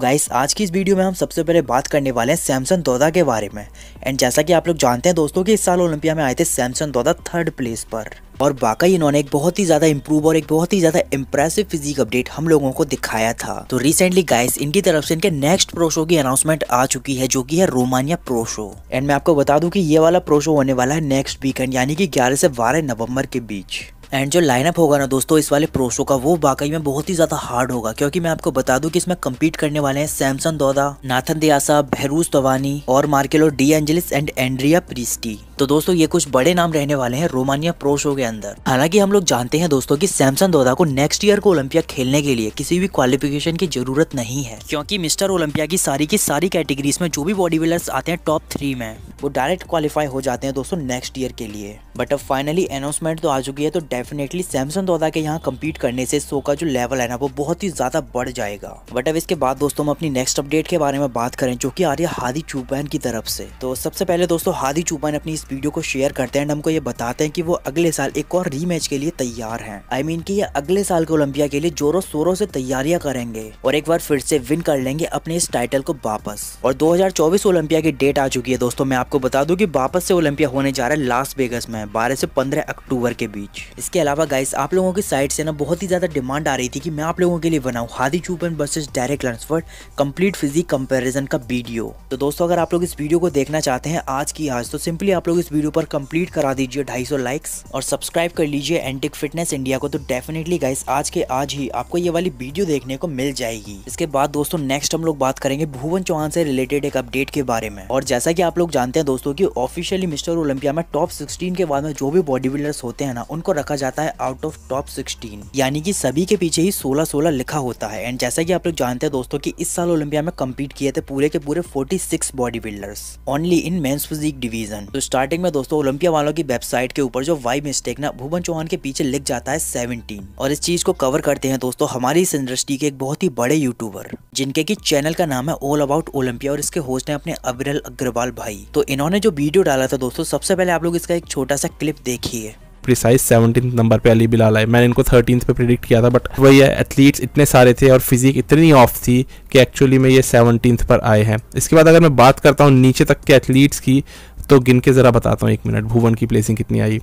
guys तो आज की इस वीडियो में हम सबसे पहले बात करने वाले हैं सैमसन दौदा के बारे में एंड जैसा कि आप लोग जानते हैं दोस्तों कि इस साल ओलंपिया में आए थे सैमसंग दौदा थर्ड प्लेस पर और वाकई इन्होंने एक बहुत ही ज्यादा इम्प्रूव और एक बहुत ही ज्यादा इम्प्रेसिव फिजिक अपडेट हम लोगों को दिखाया था तो रिसेंटली गाइस इनकी तरफ से इनके नेक्स्ट प्रो शो की अनाउंसमेंट आ चुकी है जो कि है रोमानिया प्रो शो एंड मैं आपको बता दूं कि ये वाला प्रो शो होने वाला है नेक्स्ट वीकेंड यानी कि ग्यारह से बारह नवंबर के बीच एंड जो लाइनअप होगा ना दोस्तों इस वाले प्रोसो का वो वाकई में बहुत ही ज़्यादा हार्ड होगा क्योंकि मैं आपको बता दूं कि इसमें कम्पीट करने वाले हैं सैमसन दौदा नाथन दियासा भैरूज तवानी और Marcelo De Angelis and Andrea Presti तो दोस्तों ये कुछ बड़े नाम रहने वाले हैं रोमानिया प्रो शो के अंदर हालांकि हम लोग जानते हैं दोस्तों कि सैमसन दौदा को नेक्स्ट ईयर को ओलंपिया खेलने के लिए किसी भी क्वालिफिकेशन की जरूरत नहीं है क्योंकि मिस्टर ओलंपिया की सारी की सारी कैटेगरीज में जो भी बॉडी बिल्डर्स आते हैं टॉप थ्री में वो डायरेक्ट क्वालिफाई हो जाते हैं दोस्तों नेक्स्ट ईयर के लिए बट अब फाइनली अनाउंसमेंट तो आ चुकी है तो डेफिनेटली सैमसंग दौदा के यहाँ कम्पीट करने से सो का जो लेवल है ना वो बहुत ही ज़्यादा बढ़ जाएगा बट अब इसके बाद दोस्तों हम अपनी नेक्स्ट अपडेट के बारे में बात करें जो की आ रही है हादी चूपैन की तरफ से तो सबसे पहले दोस्तों हादी चूपैन अपनी इस वीडियो को शेयर करते हैं हमको ये बताते हैं कि वो अगले साल एक और रीमैच के लिए तैयार हैं आई I मीन mean कि ये अगले साल के ओलंपिया के लिए जोरों शोरों से तैयारियां करेंगे और एक बार फिर से विन कर लेंगे अपने इस टाइटल को वापस और 2024 ओलंपिया की डेट आ चुकी है दोस्तों मैं आप आपको बता दूं कि वापस से ओलंपिया होने जा रहा है लास्ट वेगस में 12 से 15 अक्टूबर के बीच इसके अलावा गाइस आप लोगों की साइड से ना बहुत ही ज़्यादा डिमांड आ रही थी कि मैं आप लोगों के लिए बनाऊँ Hadi Choopan versus Derek Lunsford complete physique comparison का वीडियो तो दोस्तों अगर आप लोग इस वीडियो को देखना चाहते हैं आज की आज तो सिंपली आप लोग इस वीडियो पर कम्प्लीट करा दीजिए ढाई लाइक्स और सब्सक्राइब कर लीजिए एंटिक फिटनेस इंडिया को तो डेफिनेटली गाइस आज के आज ही आपको ये वाली वीडियो देखने को मिल जाएगी इसके बाद दोस्तों नेक्स्ट हम लोग बात करेंगे भुवन चौहान से रिलेटेड एक अपडेट के बारे में और जैसा की आप लोग जानते जानते हैं दोस्तों कि ऑफिशियली मिस्टर ओलंपिया में टॉप 16 के बाद में जो भी बॉडी बिल्डर्स होते हैं ना उनको रखा जाता है आउट ऑफ टॉप 16 यानी कि सभी के पीछे ही 16-16 लिखा होता है एंड जैसा कि आप लोग जानते हैं दोस्तों कि इस साल ओलंपिया में कम्पीट किए थे पूरे के पूरे forty six body builders only in men's physique division तो स्टार्टिंग में दोस्तों ओलंपिया वालों की वेबसाइट के ऊपर जो वाई मिस्टेक ना भुवन चौहान के पीछे लिख जाता है सेवनटीन और इस चीज को कवर करते हैं दोस्तों हमारी इस इंडस्ट्री के एक बहुत ही बड़े यूट्यूबर जिनके की चैनल का नाम है ऑल अबाउट ओलंपिया और इसके होस्ट है अपने अविरल अग्रवाल भाई तो इन्होंने जो वीडियो डाला था दोस्तों सबसे पहले आप लोग इसका एक छोटा सा क्लिप देखिए प्रिसाइज सेवनटीन नंबर पे अली बिलाल आए मैंने इनको थर्टीन पे प्रिडिक्ट किया था बट वही है एथलीट्स इतने सारे थे और फिजिक इतनी ऑफ थी कि एक्चुअली में ये सेवनटीन पर आए हैं इसके बाद अगर मैं बात करता हूँ नीचे तक के एथलीट्स की तो गिन के ज़रा बताता हूँ एक मिनट भुवन की प्लेसिंग कितनी आई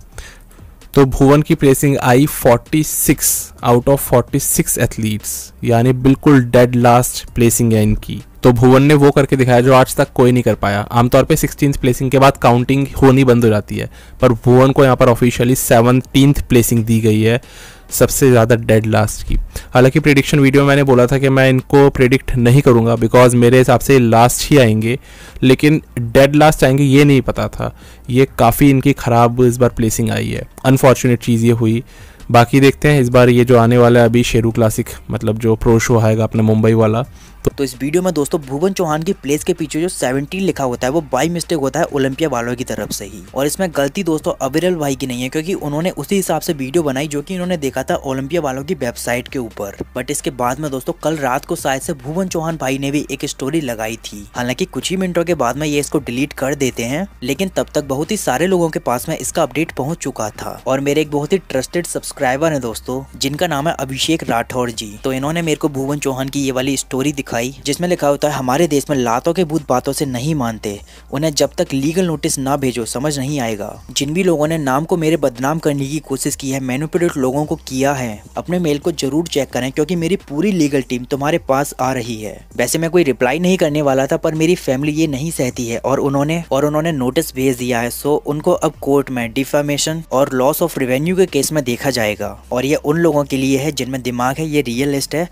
तो भुवन की प्लेसिंग आई 46 आउट ऑफ 46 एथलीट्स यानी बिल्कुल डेड लास्ट प्लेसिंग है इनकी तो भुवन ने वो करके दिखाया जो आज तक कोई नहीं कर पाया आमतौर पे सिक्सटीन प्लेसिंग के बाद काउंटिंग होनी बंद हो जाती है पर भुवन को यहाँ पर ऑफिशियली सेवनटीन प्लेसिंग दी गई है सबसे ज़्यादा डेड लास्ट की हालांकि प्रिडिक्शन वीडियो में मैंने बोला था कि मैं इनको प्रिडिक्ट नहीं करूँगा बिकॉज मेरे हिसाब से लास्ट ही आएंगे लेकिन डेड लास्ट आएंगे ये नहीं पता था ये काफ़ी इनकी ख़राब इस बार प्लेसिंग आई है अनफॉर्चुनेट चीज़ ये हुई बाकी देखते हैं इस बार ये जो आने वाला है अभी शेरू क्लासिक मतलब जो प्रो शो आएगा अपना मुंबई वाला तो, तो इस वीडियो में दोस्तों भुवन चौहान की प्लेस के पीछे जो 17 लिखा होता है वो बाई मिस्टेक होता है ओलंपिया वालों की तरफ से ही और इसमें गलती दोस्तों अविरल भाई की नहीं है क्योंकि उन्होंने उसी हिसाब से वीडियो बनाई जो कि इन्होंने देखा था ओलंपिया वालों की वेबसाइट के ऊपर बट इसके बाद में दोस्तों कल रात को शायद से भुवन चौहान भाई ने भी एक स्टोरी लगाई थी हालांकि कुछ ही मिनटों के बाद में ये इसको डिलीट कर देते हैं लेकिन तब तक बहुत ही सारे लोगों के पास में इसका अपडेट पहुंच चुका था और मेरे एक बहुत ही ट्रस्टेड सब्सक्राइब सब्सक्राइबर हैं दोस्तों जिनका नाम है अभिषेक राठौर जी तो इन्होंने मेरे को भुवन चौहान की ये वाली स्टोरी दिखाई जिसमें लिखा होता है हमारे देश में लातों के भूत बातों से नहीं मानते उन्हें जब तक लीगल नोटिस ना भेजो समझ नहीं आएगा जिन भी लोगों ने नाम को मेरे बदनाम करने की कोशिश की है मैनुपुलेट लोगों को किया है अपने मेल को जरूर चेक करें क्योंकि मेरी पूरी लीगल टीम तुम्हारे पास आ रही है वैसे मैं कोई रिप्लाई नहीं करने वाला था पर मेरी फैमिली ये नहीं सहती है और उन्होंने और उन्होंने नोटिस भेज दिया है सो उनको अब कोर्ट में डिफामेशन और लॉस ऑफ रेवेन्यू के केस में देखा जाए जाएगा और ये उन लोगों के लिए है जिनमें दिमाग है ये रियलिस्ट है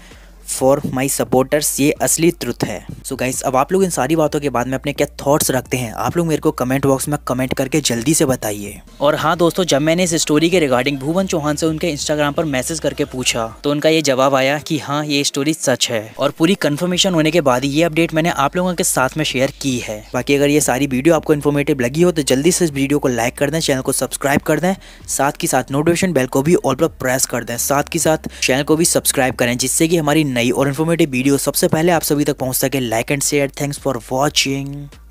फॉर माई सपोर्टर्स ये असली ट्रुथ है सो so गाइस अब आप लोग इन सारी बातों के बाद में अपने क्या थॉट्स रखते हैं आप लोग मेरे को कमेंट बॉक्स में कमेंट करके जल्दी से बताइए और हाँ दोस्तों जब मैंने इस स्टोरी के रिगार्डिंग भुवन चौहान से उनके इंस्टाग्राम पर मैसेज करके पूछा तो उनका ये जवाब आया कि हाँ ये स्टोरी सच है और पूरी कन्फर्मेशन होने के बाद ये अपडेट मैंने आप लोगों के साथ में शेयर की है बाकी अगर ये सारी वीडियो आपको इन्फॉर्मेटिव लगी हो तो जल्दी से इस वीडियो को लाइक कर दें चैनल को सब्सक्राइब कर दें साथ ही साथ नोटिफिकेशन बेल को भी ऑल पर प्रेस कर दें साथ ही साथ चैनल को भी सब्सक्राइब करें जिससे कि हमारी नई और इन्फॉर्मेटिव वीडियो सबसे पहले आप सभी तक पहुंच सके like and share thanks for watching